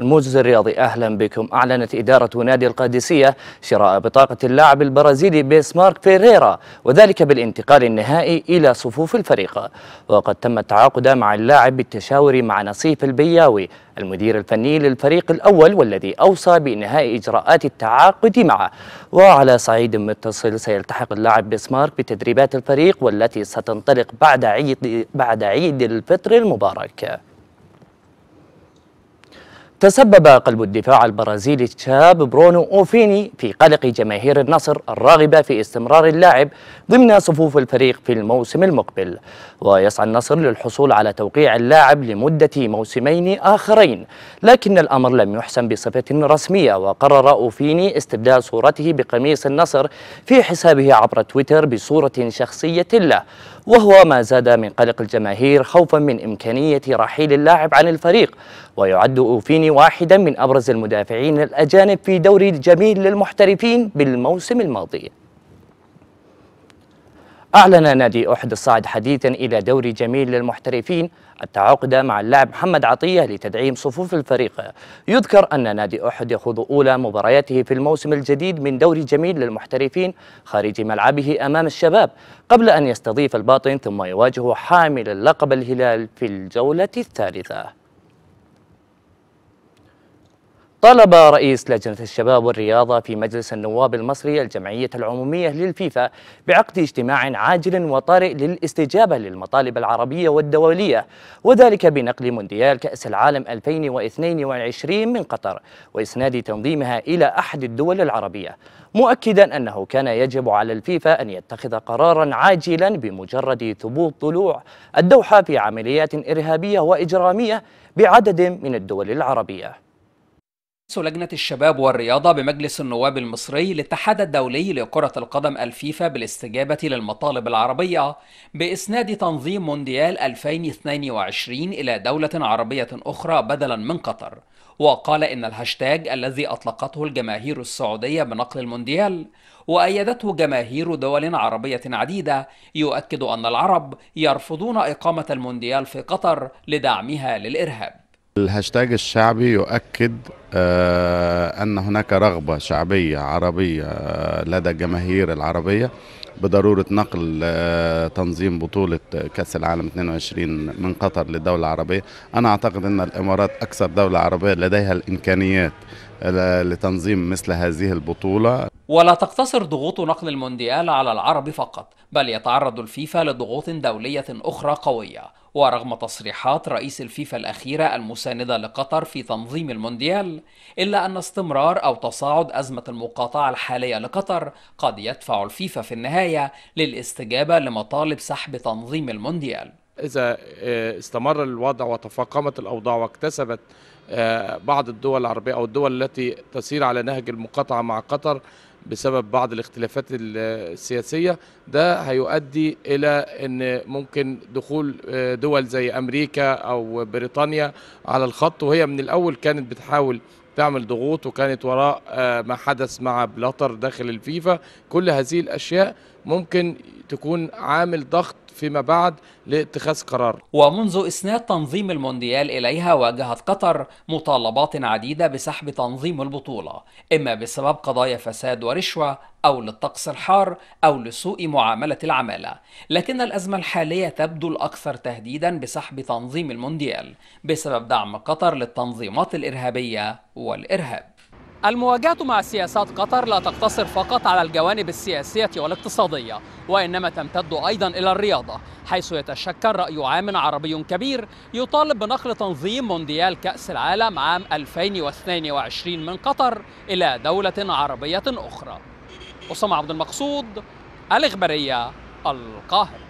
الموجز الرياضي أهلا بكم أعلنت إدارة نادي القادسية شراء بطاقة اللاعب البرازيلي بيسمارك فيريرا وذلك بالانتقال النهائي إلى صفوف الفريق وقد تم التعاقد مع اللاعب بالتشاور مع نصيف البياوي المدير الفني للفريق الأول والذي أوصى بإنهاء إجراءات التعاقد معه وعلى صعيد متصل سيلتحق اللاعب بسمارك بتدريبات الفريق والتي ستنطلق بعد عيد, بعد عيد الفطر المبارك تسبب قلب الدفاع البرازيلي الشاب برونو أوفيني في قلق جماهير النصر الراغبة في استمرار اللاعب ضمن صفوف الفريق في الموسم المقبل ويسعى النصر للحصول على توقيع اللاعب لمدة موسمين آخرين لكن الأمر لم يحسم بصفة رسمية وقرر أوفيني استبدال صورته بقميص النصر في حسابه عبر تويتر بصورة شخصية له وهو ما زاد من قلق الجماهير خوفا من إمكانية رحيل اللاعب عن الفريق ويعد أوفيني واحدا من أبرز المدافعين الأجانب في دوري الجميل للمحترفين بالموسم الماضي أعلن نادي أحد الصاعد حديثا إلى دوري جميل للمحترفين التعاقد مع اللاعب محمد عطية لتدعيم صفوف الفريق يذكر أن نادي أحد يخوض أولى مبارياته في الموسم الجديد من دوري جميل للمحترفين خارج ملعبه أمام الشباب قبل أن يستضيف الباطن ثم يواجه حامل اللقب الهلال في الجولة الثالثة طلب رئيس لجنة الشباب والرياضة في مجلس النواب المصري الجمعية العمومية للفيفا بعقد اجتماع عاجل وطارئ للاستجابة للمطالب العربية والدولية وذلك بنقل مونديال كأس العالم 2022 من قطر وإسناد تنظيمها إلى أحد الدول العربية مؤكدا أنه كان يجب على الفيفا أن يتخذ قرارا عاجلا بمجرد ثبوت طلوع الدوحة في عمليات إرهابية وإجرامية بعدد من الدول العربية رئيس لجنة الشباب والرياضة بمجلس النواب المصري للاتحاد الدولي لكرة القدم الفيفا بالاستجابة للمطالب العربية بإسناد تنظيم مونديال 2022 إلى دولة عربية أخرى بدلا من قطر وقال إن الهاشتاج الذي أطلقته الجماهير السعودية بنقل المونديال وأيدته جماهير دول عربية عديدة يؤكد أن العرب يرفضون إقامة المونديال في قطر لدعمها للإرهاب الهاشتاج الشعبي يؤكد آه، أن هناك رغبة شعبية عربية آه، لدى الجماهير العربية بضرورة نقل آه، تنظيم بطولة كأس العالم 22 من قطر للدولة العربية أنا أعتقد أن الإمارات أكثر دولة عربية لديها الإمكانيات لتنظيم مثل هذه البطولة ولا تقتصر ضغوط نقل المونديال على العرب فقط بل يتعرض الفيفا لضغوط دولية أخرى قوية ورغم تصريحات رئيس الفيفا الأخيرة المساندة لقطر في تنظيم المونديال إلا أن استمرار أو تصاعد أزمة المقاطعة الحالية لقطر قد يدفع الفيفا في النهاية للاستجابة لمطالب سحب تنظيم المونديال إذا آه، استمر الوضع وتفاقمت الأوضاع واكتسبت آه، بعض الدول العربية أو الدول التي تسير على نهج المقاطعة مع قطر بسبب بعض الاختلافات السياسية ده هيؤدي إلى أن ممكن دخول آه، دول زي أمريكا أو بريطانيا على الخط وهي من الأول كانت بتحاول تعمل ضغوط وكانت وراء ما حدث مع بلاتر داخل الفيفا كل هذه الأشياء ممكن تكون عامل ضغط فيما بعد لاتخاذ قرار ومنذ إسناد تنظيم المونديال إليها واجهت قطر مطالبات عديدة بسحب تنظيم البطولة إما بسبب قضايا فساد ورشوة أو للطقس الحار أو لسوء معاملة العمالة لكن الأزمة الحالية تبدو الأكثر تهديدا بسحب تنظيم المونديال بسبب دعم قطر للتنظيمات الإرهابية والإرهاب المواجهة مع سياسات قطر لا تقتصر فقط على الجوانب السياسية والاقتصادية وإنما تمتد أيضا إلى الرياضة حيث يتشكل رأي عام عربي كبير يطالب بنقل تنظيم مونديال كأس العالم عام 2022 من قطر إلى دولة عربية أخرى أسامة عبد المقصود الإخبارية القاهرة